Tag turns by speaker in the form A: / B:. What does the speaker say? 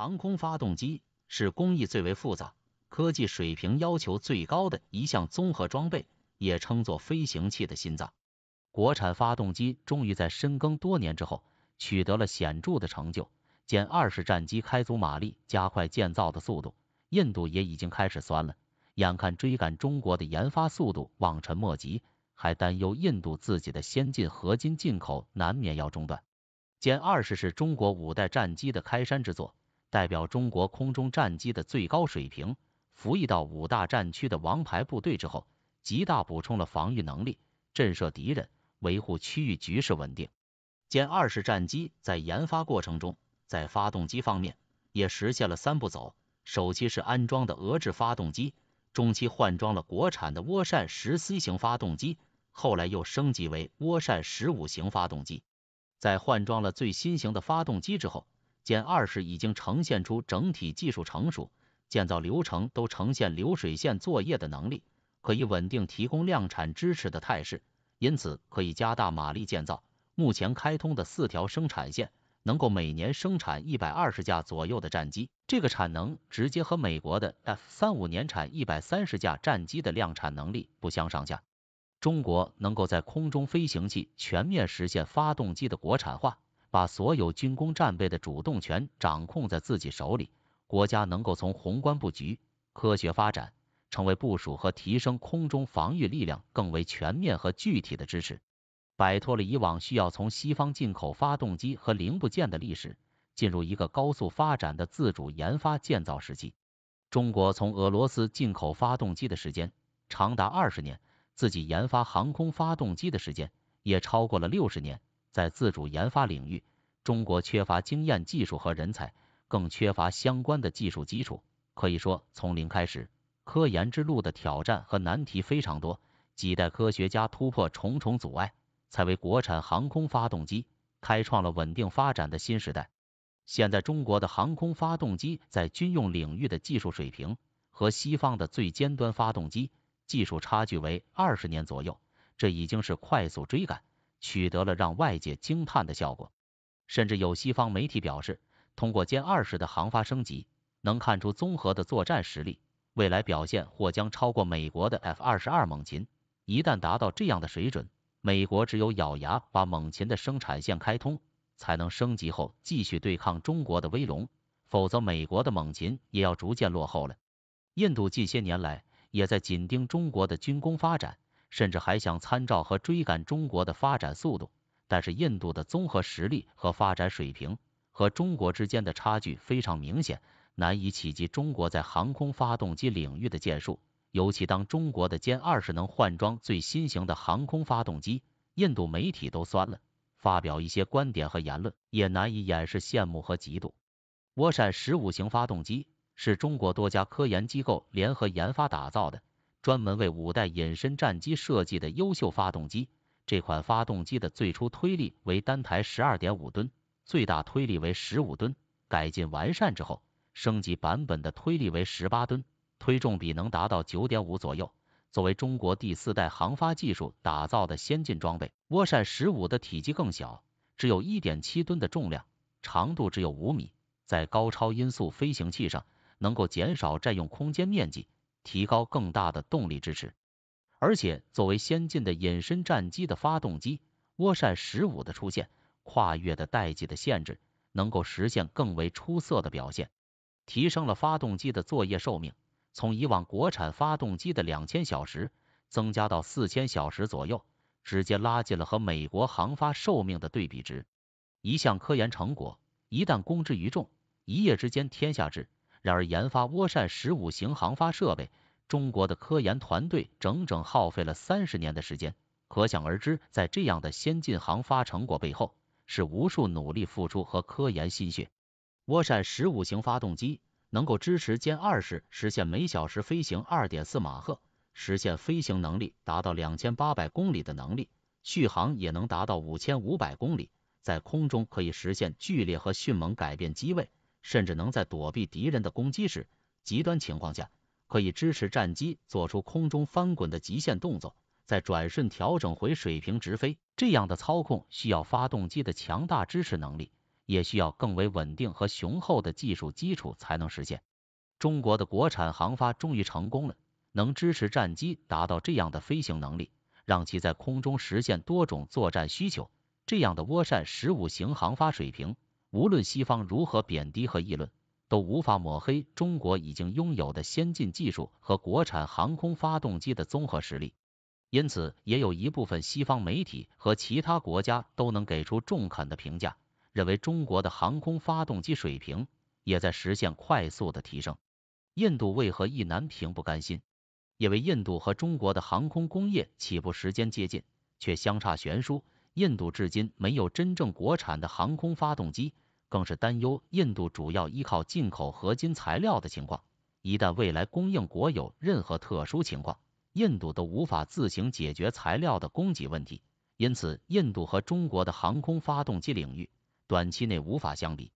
A: 航空发动机是工艺最为复杂、科技水平要求最高的一项综合装备，也称作飞行器的心脏。国产发动机终于在深耕多年之后，取得了显著的成就。歼二十战机开足马力，加快建造的速度。印度也已经开始酸了，眼看追赶中国的研发速度望尘莫及，还担忧印度自己的先进合金进口难免要中断。歼二十是中国五代战机的开山之作。代表中国空中战机的最高水平，服役到五大战区的王牌部队之后，极大补充了防御能力，震慑敌人，维护区域局势稳定。歼二十战机在研发过程中，在发动机方面也实现了三步走：首期是安装的俄制发动机，中期换装了国产的涡扇十 C 型发动机，后来又升级为涡扇十五型发动机。在换装了最新型的发动机之后，歼二十已经呈现出整体技术成熟，建造流程都呈现流水线作业的能力，可以稳定提供量产支持的态势，因此可以加大马力建造。目前开通的四条生产线，能够每年生产一百二十架左右的战机，这个产能直接和美国的 F-35 年产一百三十架战机的量产能力不相上下。中国能够在空中飞行器全面实现发动机的国产化。把所有军工战备的主动权掌控在自己手里，国家能够从宏观布局、科学发展，成为部署和提升空中防御力量更为全面和具体的支持，摆脱了以往需要从西方进口发动机和零部件的历史，进入一个高速发展的自主研发建造时期。中国从俄罗斯进口发动机的时间长达二十年，自己研发航空发动机的时间也超过了六十年。在自主研发领域，中国缺乏经验、技术和人才，更缺乏相关的技术基础，可以说从零开始，科研之路的挑战和难题非常多。几代科学家突破重重阻碍，才为国产航空发动机开创了稳定发展的新时代。现在中国的航空发动机在军用领域的技术水平和西方的最尖端发动机技术差距为二十年左右，这已经是快速追赶。取得了让外界惊叹的效果，甚至有西方媒体表示，通过歼二十的航发升级，能看出综合的作战实力，未来表现或将超过美国的 F-22 猛禽。一旦达到这样的水准，美国只有咬牙把猛禽的生产线开通，才能升级后继续对抗中国的威龙，否则美国的猛禽也要逐渐落后了。印度近些年来也在紧盯中国的军工发展。甚至还想参照和追赶中国的发展速度，但是印度的综合实力和发展水平和中国之间的差距非常明显，难以企及中国在航空发动机领域的建树。尤其当中国的歼二十能换装最新型的航空发动机，印度媒体都酸了，发表一些观点和言论，也难以掩饰羡慕和嫉妒。涡扇十五型发动机是中国多家科研机构联合研发打造的。专门为五代隐身战机设计的优秀发动机，这款发动机的最初推力为单台十二点五吨，最大推力为十五吨。改进完善之后，升级版本的推力为十八吨，推重比能达到九点五左右。作为中国第四代航发技术打造的先进装备，涡扇十五的体积更小，只有一点七吨的重量，长度只有五米，在高超音速飞行器上能够减少占用空间面积。提高更大的动力支持，而且作为先进的隐身战机的发动机，涡扇十五的出现，跨越的代际的限制，能够实现更为出色的表现，提升了发动机的作业寿命，从以往国产发动机的两千小时增加到四千小时左右，直接拉近了和美国航发寿命的对比值。一项科研成果一旦公之于众，一夜之间天下知。然而，研发涡扇十五型航发设备，中国的科研团队整整耗费了三十年的时间，可想而知，在这样的先进航发成果背后，是无数努力付出和科研心血。涡扇十五型发动机能够支持歼二十实现每小时飞行二点四马赫，实现飞行能力达到两千八百公里的能力，续航也能达到五千五百公里，在空中可以实现剧烈和迅猛改变机位。甚至能在躲避敌人的攻击时，极端情况下可以支持战机做出空中翻滚的极限动作，再转瞬调整回水平直飞。这样的操控需要发动机的强大支持能力，也需要更为稳定和雄厚的技术基础才能实现。中国的国产航发终于成功了，能支持战机达到这样的飞行能力，让其在空中实现多种作战需求。这样的涡扇十五型航发水平。无论西方如何贬低和议论，都无法抹黑中国已经拥有的先进技术和国产航空发动机的综合实力。因此，也有一部分西方媒体和其他国家都能给出中肯的评价，认为中国的航空发动机水平也在实现快速的提升。印度为何意难平、不甘心？因为印度和中国的航空工业起步时间接近，却相差悬殊。印度至今没有真正国产的航空发动机，更是担忧印度主要依靠进口合金材料的情况。一旦未来供应国有任何特殊情况，印度都无法自行解决材料的供给问题。因此，印度和中国的航空发动机领域短期内无法相比。